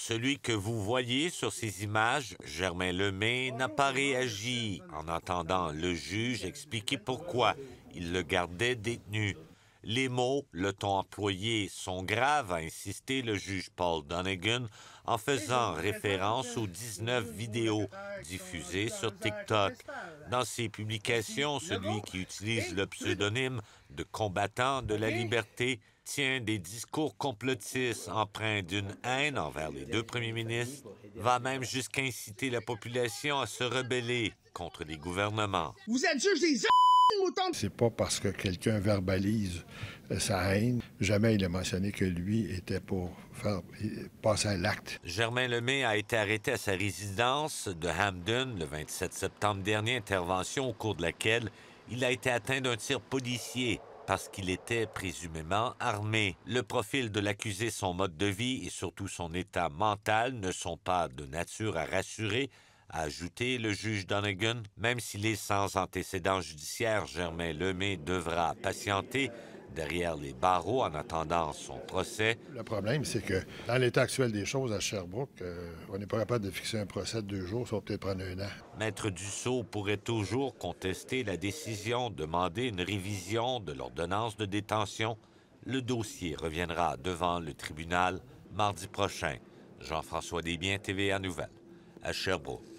Celui que vous voyez sur ces images, Germain Lemay, n'a pas réagi en entendant le juge expliquer pourquoi il le gardait détenu. Les mots, le ton employé sont graves, a insisté le juge Paul Donegan en faisant référence aux 19 vidéos diffusées sur TikTok. Dans ses publications, celui qui utilise le pseudonyme de combattant de la liberté tient des discours complotistes empreints d'une haine envers les deux premiers ministres, va même jusqu'à inciter la population à se rebeller contre les gouvernements. Vous êtes juge des c'est pas parce que quelqu'un verbalise euh, sa haine. Jamais il a mentionné que lui était pour faire euh, passer l'acte. Germain Lemay a été arrêté à sa résidence de Hamden le 27 septembre dernier, intervention au cours de laquelle il a été atteint d'un tir policier parce qu'il était présumément armé. Le profil de l'accusé, son mode de vie et surtout son état mental ne sont pas de nature à rassurer a ajouté le juge Donegan, même s'il est sans antécédent judiciaire, Germain Lemay devra patienter derrière les barreaux en attendant son procès. Le problème, c'est que dans l'état actuel des choses à Sherbrooke, euh, on n'est pas capable de fixer un procès de deux jours, ça va peut-être prendre un an. Maître Dussault pourrait toujours contester la décision, demander une révision de l'ordonnance de détention. Le dossier reviendra devant le tribunal mardi prochain. Jean-François Desbiens, TVA Nouvelle, à Sherbrooke.